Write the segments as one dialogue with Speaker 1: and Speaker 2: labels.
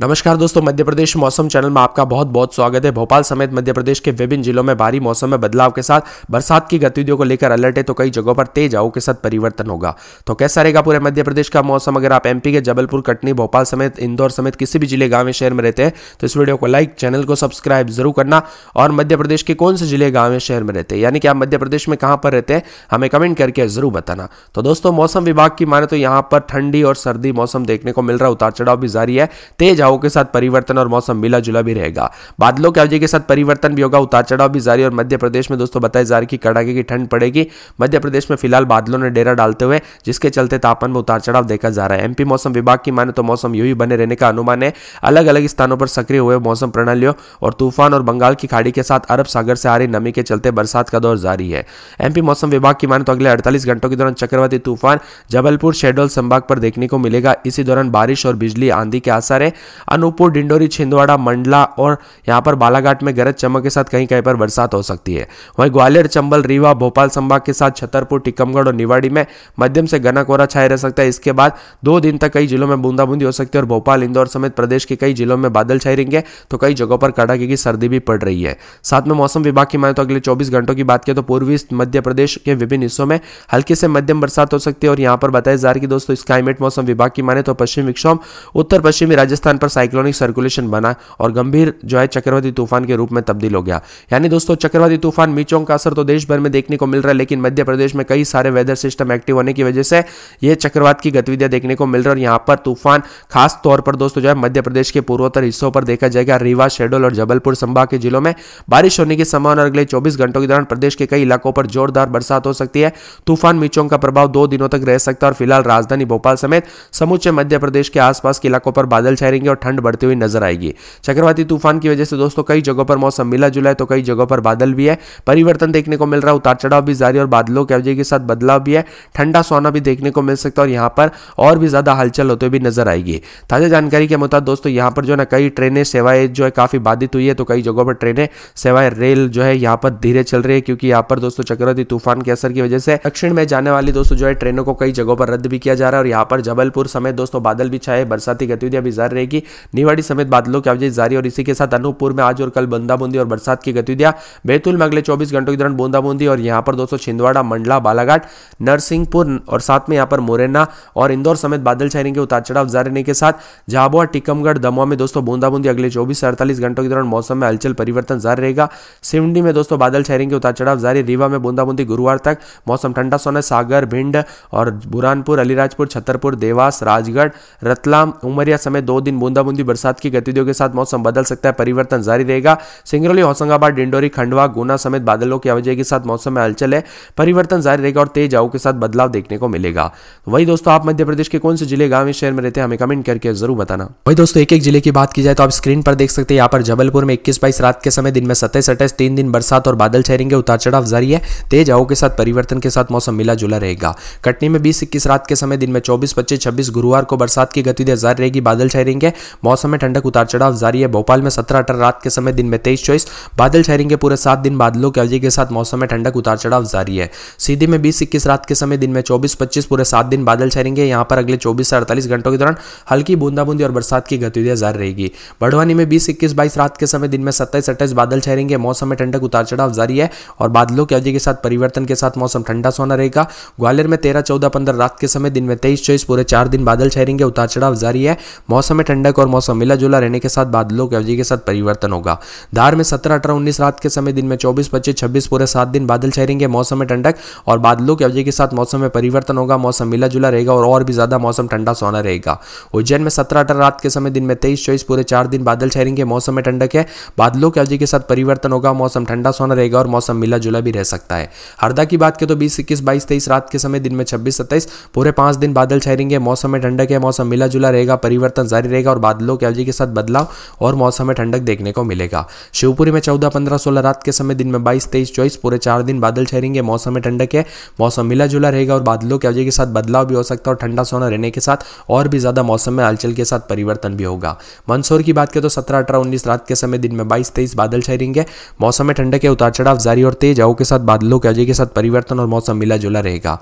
Speaker 1: नमस्कार दोस्तों मध्य प्रदेश मौसम चैनल में आपका बहुत बहुत स्वागत है भोपाल समेत मध्य प्रदेश के विभिन्न जिलों में भारी मौसम में बदलाव के साथ बरसात की गतिविधियों को लेकर अलर्ट है तो कई जगहों पर तेज हवाओं के साथ परिवर्तन होगा तो कैसा रहेगा पूरे मध्य प्रदेश का मौसम अगर आप एमपी के जबलपुर कटनी भोपाल समेत इंदौर समेत किसी भी जिले गांव शहर में रहते हैं तो इस वीडियो को लाइक चैनल को सब्सक्राइब जरूर करना और मध्य प्रदेश के कौन से जिले गांव शहर में रहते हैं यानी कि आप मध्य प्रदेश में कहाँ पर रहते हैं हमें कमेंट करके जरूर बताना तो दोस्तों मौसम विभाग की माने तो यहाँ पर ठंडी और सर्दी मौसम देखने को मिल रहा है उतार चढ़ाव भी जारी है तेज हवाओं के साथ परिवर्तन और मौसम मिला जुला भी रहेगा बादलों के अवजे के साथ परिवर्तन भी होगा उतार चढ़ाव भी जारी और मध्य प्रदेश में दोस्तों बताया जा रहा है कि कड़ाके की ठंड पड़ेगी मध्य प्रदेश में फिलहाल बादलों ने डेरा डालते हुए जिसके चलते तापमान में उतार चढ़ाव देखा जा रहा है एमपी मौसम विभाग की माने तो मौसम यू ही बने रहने का अनुमान है अलग अलग स्थानों पर सक्रिय हुए मौसम प्रणालियों और तूफान और बंगाल की खाड़ी के साथ अरब सागर से आ रही नमी के चलते बरसात का दौर जारी है एमपी मौसम विभाग की माने तो अगले अड़तालीस घंटों के दौरान चक्रवाती तूफान जबलपुर शेडोल संभाग पर देखने को मिलेगा इसी दौरान बारिश और बिजली आंधी के आसार है अनूपपुर डिंडोरी छिंदवाड़ा मंडला और यहाँ पर बालाघाट में गरज चमक के साथ कहीं कहीं पर बरसात हो सकती है वहीं ग्वालियर चंबल रीवा भोपाल संभाग के साथ छतरपुर टीकमगढ़ और निवाड़ी में मध्यम से घना कोहरा छाया रह सकता है इसके बाद दो दिन तक कई जिलों में बूंदाबूंदी हो सकती है और भोपाल इंदौर समेत प्रदेश के कई जिलों में बादल छाए रहेंगे तो कई जगहों पर कड़ाके की सर्दी भी पड़ रही है साथ में मौसम विभाग की माने तो अगले चौबीस घंटों की बात करें तो पूर्वी मध्य प्रदेश के विभिन्न हिस्सों में हल्की से मध्यम बरसात हो सकती है और यहाँ पर बताया जा रहा है कि दोस्तों क्लाइमेट मौसम विभाग की माने तो पश्चिम विक्षोभ उत्तर पश्चिमी राजस्थान पर पर साइक्लोनिक सर्कुलेशन बना और गंभीर जो है चक्रवाती तूफान के रूप में तब्दील हो गया यानी दोस्तों चक्रवाती तूफान मिचोंग का असर तो देश भर में देखने को मिल रहा है लेकिन मध्य प्रदेश में कई सारे वेदर सिस्टम एक्टिव होने की वजह से यह चक्रवात की गतिविधियां देखने को मिल रहा है और यहां पर तूफान खास तौर पर दोस्तों जो है मध्य प्रदेश के पूर्वोत्तर हिस्सों पर देखा जाएगा रीवा शेडोल और जबलपुर संभाग के जिलों में बारिश होने की संभावना अगले चौबीस घंटों के दौरान प्रदेश के कई इलाकों पर जोरदार बरसात हो सकती है तूफान मिचोंग का प्रभाव दो दिनों तक रह सकता है और फिलहाल राजधानी भोपाल समेत समूचे मध्य प्रदेश के आसपास के इलाकों पर बादल छाएंगे ठंड बढ़ती हुई नजर आएगी चक्रवाती तूफान की वजह से दोस्तों कई जगहों पर मौसम मिला जुला है तो कई जगहों पर बादल भी है परिवर्तन देखने को मिल रहा है उतार चढ़ाव भी जारी और बादलों के वजह के साथ बदलाव भी है ठंडा सोना भी देखने को मिल सकता है और यहाँ पर और भी ज्यादा हलचल होते हुए नजर आएगी ताजा जानकारी के मुताबिक दोस्तों यहाँ पर जो है ना कई ट्रेनें सेवाएं जो है काफी बाधित हुई है तो कई जगहों पर ट्रेनें सेवाएं रेल जो है यहाँ पर धीरे चल रही है क्योंकि यहाँ पर दोस्तों चक्रवाती तूफान के असर की वजह से दक्षिण में जाने वाली दोस्तों जो है ट्रेनों को कई जगहों पर रद्द भी किया जा रहा है और यहाँ पर जबलपुर समेत दोस्तों बादल भी छाए बरसाती गतिविधियां भी जारी रहेगी निवाड़ी समेत बादलों की आवाजाही जारी और इसी के साथ अनूपपुर में आज और कल बूंदाबूंदी और बरसात की गतिविधियां बैतूल में अगले चौबीस घंटों के दौरान बूंदाबूंदी और यहाँ पर दोस्तों छिंदवाड़ा मंडला बालाघाट नरसिंहपुर और साथ में यहाँ पर मुरैना और इंदौर समेत बादल छाने के उतार चढ़ाव जारी रहने के साथ झाबुआ टीकमगढ़ दमुआ में दोस्तों बूंदाबूंदी अगले चौबीस से अड़तालीस घंटों के दौरान मौसम में हलचल परिवर्तन जारी रहेगा सिवनी में दोस्तों बादल छाने के उतार चढ़ाव जारी रीवा में बूंदाबूंदी गुरुवार तक मौसम ठंडा सोना सागर भिंड और बुरानपुर अलीराजपुर छतरपुर देवास राजगढ़ रतलाम उमरिया समेत दो दिन बूंदा बूंदाबूंदी बरसात की गतिविधियों के साथ मौसम बदल सकता है परिवर्तन जारी रहेगा सिंगरौली होशंगाबाद डिंडोरी खंडवा गुना समेत बादलों की आवाजाही के साथ मौसम में हलचल है परिवर्तन जारी रहेगा और तेज आऊ के साथ बदलाव देखने को मिलेगा वही दोस्तों आप मध्य प्रदेश के कौन से जिले गांव शहर में रहते हैं हमें कमेंट करके जरूर बताना वही दोस्तों एक एक जिले की बात की जाए तो आप स्क्रीन पर देख सकते हैं यहाँ पर जबलपुर में इक्कीस बाईस रात के समय दिन में सत्ताईस अट्ठाईस तीन दिन बरसात और बादल छहरेंगे उतार चढ़ाव जारी है तेज आऊ के साथ परिवर्तन के साथ मौसम मिला जुला रहेगा कटनी में बीस इक्कीस रात के समय दिन में चौबीस पच्चीस छब्बीस गुरुवार को बरसात की गतिविधियां जारी रहेगी बादल छहरेंगे मौसम में ठंडक उतार चढ़ाव जारी है भोपाल में सत्रह अठारह रात के समय दिन में तेईस चौबीस बादल छहरेंगे पूरे सात दिन बादलों की अवधि के साथ मौसम में ठंडक उतार चढ़ाव जारी है सीधी में बीस इक्कीस रात के समय दिन में चौबीस पच्चीस पूरे सात दिन बादल छहरेंगे यहाँ पर अगले चौबीस से अड़तालीस घंटों के दौरान हल्की बूंदाबूंदी और बरसात की गतिविधियां जारी रहेगी बड़वानी में बीस इक्कीस बाईस रात के समय दिन में सत्ताईस अट्ठाईस बादल छहरेंगे मौसम में ठंडक उतार चढ़ाव जारी है और बादलों की अवधि के साथ परिवर्तन के साथ मौसम ठंडा सोना रहेगा ग्वालियर में तेरह चौदह पंद्रह रात के समय दिन में तेईस चौबीस पूरे चार दिन बादल छहरेंगे उतार चढ़ाव जारी है मौसम में ठंडा ठंडक और मौसम मिला जुला रहने के साथ बादलों की अवधि के साथ परिवर्तन होगा धार में सत्रह अठारह उन्नीस रात के समय दिन में चौबीस पच्चीस छब्बीस पूरे सात दिन बादल छहरेंगे मौसम में ठंडक और बादलों की अवधि के साथ मौसम में परिवर्तन होगा मौसम मिला जुला रहेगा और, भी ज्यादा मौसम ठंडा सोना रहेगा उज्जैन में सत्रह अठारह रात के समय दिन में तेईस चौबीस पूरे चार दिन बादल छहरेंगे मौसम में ठंडक है बादलों की अवधि के साथ परिवर्तन होगा मौसम ठंडा सोना रहेगा और मौसम मिला जुला भी रह सकता है हरदा की बात करें तो बीस इक्कीस बाईस तेईस रात के समय दिन में छब्बीस सत्ताईस पूरे पांच दिन बादल छहरेंगे मौसम में ठंडक है मौसम मिला जुला रहेगा परिवर्तन जारी रहेगा और बादलों के अवधि के साथ बदलाव और मौसम में ठंडक देखने को मिलेगा शिवपुरी में चौदह पंद्रह सोलह रात के समय दिन में बाईस तेईस चौबीस पूरे चार दिन बादल छहरेंगे मौसम में ठंडक है मौसम मिला जुला रहेगा और बादलों के अवधि के साथ बदलाव भी हो सकता है और ठंडा सोना रहने के साथ और भी ज्यादा मौसम में हलचल के साथ परिवर्तन भी होगा मंदसौर की बात करें तो सत्रह अठारह उन्नीस रात के समय दिन में बाईस तेईस बादल छहरेंगे मौसम में ठंडक है उतार चढ़ाव जारी और तेज हवा के साथ बादलों के अजय के साथ परिवर्तन और मौसम मिला जुला रहेगा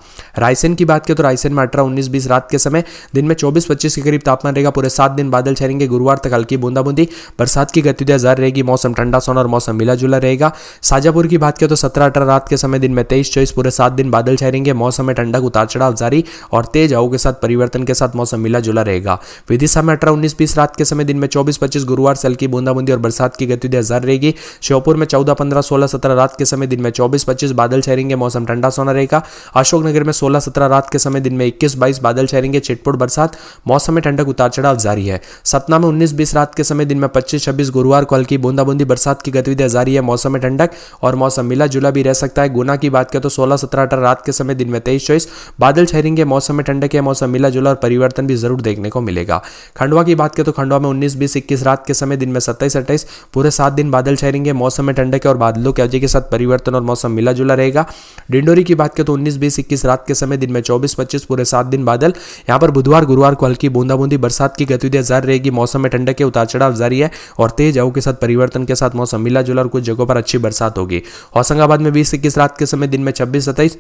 Speaker 1: रायसेन की बात करें तो रायसेन में अठारह उन्नीस बीस रात के समय दिन में चौबीस पच्चीस के करीब तापमान रहेगा पूरे सात दिन बाद बादल छाएंगे गुरुवार तक हल्की बूंदाबूंदी बरसात की गतिविधियां जर रहेगी मौसम ठंडा सोना और मौसम मिला जुला रहेगा साजापुर की बात करें तो सत्रह अठारह रात के समय दिन में तेईस चौबीस पूरे सात दिन बादल छाएंगे मौसम में ठंडक उतार चढ़ाव जारी और तेज हवा के साथ परिवर्तन के साथ मौसम मिला जुला रहेगा विदिशा में अठारह उन्नीस बीस रात के समय दिन में चौबीस पच्चीस गुरुवार से हल्की बूंदाबूंदी और बरसात की गतिविधियां जर रहेगी श्योपुर में चौदह पंद्रह सोलह सत्रह रात के समय दिन में चौबीस पच्चीस बादल छहरेंगे मौसम ठंडा सोना रहेगा अशोकनगर में सोलह सत्रह रात के समय दिन में इक्कीस बाईस बादल छहरेंगे छिटपुट बरसात मौसम में ठंडक उतार चढ़ाव जारी है सतना में उन्नीस बीस रात के समय दिन में पच्चीस छब्बीस गुरुवार को हल्की बूंदाबूंदी बरसात की गतिविधियां जारी है मौसम में ठंडक और मौसम मिला जुला भी रह सकता है गुना की बात करें तो सोलह सत्रह अठारह रात के समय दिन में तेईस चौबीस बादल छहरेंगे मौसम में ठंडक है मौसम मिला जुला और परिवर्तन भी जरूर देखने को मिलेगा खंडवा की बात करें तो खंडवा में उन्नीस बीस इक्कीस रात के समय दिन में सत्ताईस अट्ठाईस पूरे सात दिन बादल छहरेंगे मौसम में ठंडक है और बादलों के अजय के साथ परिवर्तन और मौसम मिला जुला रहेगा डिंडोरी की बात करें तो उन्नीस बीस इक्कीस रात के समय दिन में चौबीस पच्चीस पूरे सात दिन बादल यहाँ पर बुधवार गुरुवार को हल्की बूंदाबूंदी बरसात की गतिविधियां जारी बरकरार रहेगी मौसम में ठंडक के उतार चढ़ाव जारी है और तेज हवाओं के साथ परिवर्तन के साथ मौसम मिला जुला और कुछ जगहों पर अच्छी बरसात होगी होशंगाबाद में बीस इक्कीस रात के समय दिन में छब्बीस सत्ताईस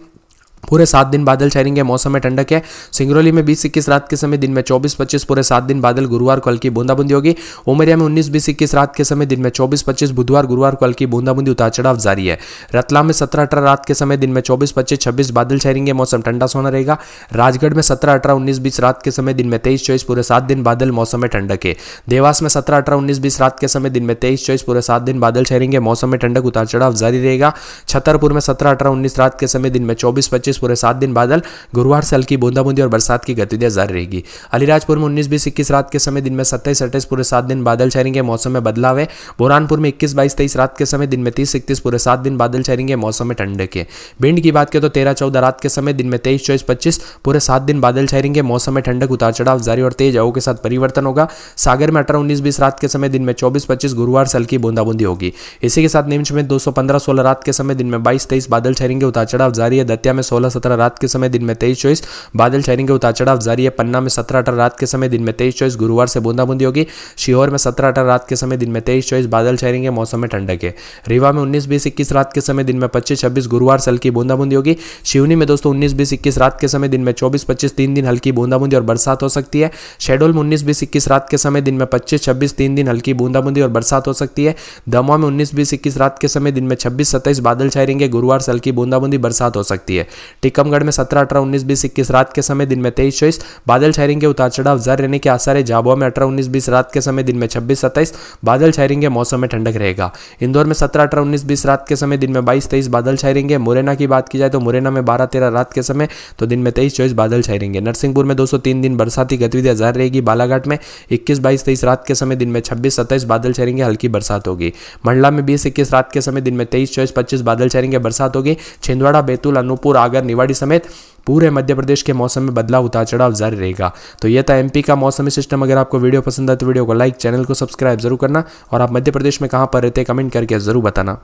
Speaker 1: पूरे सात दिन बादल छायरेंगे मौसम में ठंडक है सिंगरौली में बीस इक्कीस रात के समय दिन में चौबीस पच्चीस पूरे सात दिन बादल गुरुवार को हल्की बूंदाबूंदी होगी उमरिया में उन्नीस बीस इक्कीस रात के समय दिन में चौबीस पच्चीस बुधवार गुरुवार को हल्की बूंदाबूंदी उतार चढ़ाव जारी है रतलाम में सत्रह अठारह रात के समय दिन में चौबीस पच्चीस छब्बीस बादल छायरेंगे मौसम ठंडा सोना रहेगा राजगढ़ में सत्रह अठारह उन्नीस बीस रात के समय दिन में तेईस चौबीस पूरे सात दिन बादल मौसम में ठंडक है देवास में सत्रह अठारह उन्नीस बीस रात के समय दिन में तेईस चौबीस पूरे सात दिन बादल छायरेंगे मौसम में ठंडक उतार चढ़ाव जारी रहेगा छतरपुर में सत्रह अठारह उन्नीस रात के समय दिन में चौबीस पच्चीस पच्चीस पूरे सात दिन बादल गुरुवार से हल्की बूंदाबूंदी और बरसात की गतिविधियां जारी रहेगी अलीराजपुर में उन्नीस बीस इक्कीस रात के समय दिन में सत्ताईस अट्ठाईस पूरे सात दिन बादल छहरेंगे मौसम में बदलाव है बुरहानपुर में इक्कीस बाईस तेईस रात के समय दिन में तीस इक्कीस पूरे सात दिन बादल छहरेंगे मौसम में ठंड के भिंड की बात करें तो तेरह चौदह रात के समय दिन में तेईस चौबीस पच्चीस पूरे सात दिन बादल छहरेंगे मौसम में ठंडक उतार चढ़ाव जारी और तेज हवा के साथ परिवर्तन होगा सागर में अठारह उन्नीस बीस रात के समय दिन में चौबीस पच्चीस गुरुवार से हल्की बूंदाबूंदी होगी इसी के साथ नीमच में दो सौ पंद्रह सोलह रात के समय दिन में बाईस तेईस बादल छहरेंगे उतार चढ़ाव जारी है दतिया में सोलह सोलह सत्रह रात के समय दिन में तेईस चौबीस बादल छायरेंगे उतार चढ़ाव जारी है पन्ना में सत्रह अठारह रात के समय दिन में तेईस चौबीस गुरुवार से बूंदाबूंदी होगी शिहोर में सत्रह अठारह रात के समय दिन में तेईस चौबीस बादल छायरेंगे मौसम में ठंडक है रीवा में उन्नीस बीस इक्कीस रात के समय दिन में पच्चीस छब्बीस गुरुवार से हल्की बूंदाबूंदी होगी शिवनी में दोस्तों उन्नीस बीस इक्कीस रात के समय दिन में चौबीस पच्चीस तीन दिन हल्की बूंदाबूंदी और बरसात हो सकती है शेड्यूल में उन्नीस बीस इक्कीस रात के समय दिन में पच्चीस छब्बीस तीन दिन हल्की बूंदाबूंदी और बरसात हो सकती है दमोह में उन्नीस बीस इक्कीस रात के समय दिन में छब्बीस सत्ताईस बादल छाएंगे गुरुवार से हल्की बूंदाबूंदी बरसात हो सकती है टीकमगढ़ में सत्रह अठारह उन्नीस बीस इक्कीस रात के समय दिन में तेईस चौबीस बादल छायरिंग के उतार चढ़ाव जर रहने के आसार है झाबुआ में अठारह उन्नीस बीस रात के समय दिन में छब्बीस सत्ताईस बादल छायरिंग के मौसम में ठंडक रहेगा इंदौर में सत्रह अठारह उन्नीस बीस रात के समय दिन में बाईस तेईस बादल छायरेंगे मुरैना की बात की जाए तो मुरैना में बारह तेरह रात के समय तो दिन में तेईस चौबीस बादल छायरेंगे नरसिंहपुर में दो सौ तीन दिन बरसाती गतिविधियां जारी रहेगी बालाघाट में इक्कीस बाईस तेईस रात के समय दिन में छब्बीस सत्ताईस बादल छायरेंगे हल्की बरसात होगी मंडला में बीस इक्कीस रात के समय दिन में तेईस चौबीस पच्चीस बादल छायरेंगे बरसात होगी छिंदवाड़ा बैतूल अनूपुर आगे सागर निवाड़ी समेत पूरे मध्य प्रदेश के मौसम में बदलाव उतार चढ़ाव जारी रहेगा तो यह था एमपी का मौसमी सिस्टम अगर आपको वीडियो पसंद आए तो वीडियो को लाइक चैनल को सब्सक्राइब जरूर करना और आप मध्य प्रदेश में कहाँ पर रहते कमेंट करके जरूर बताना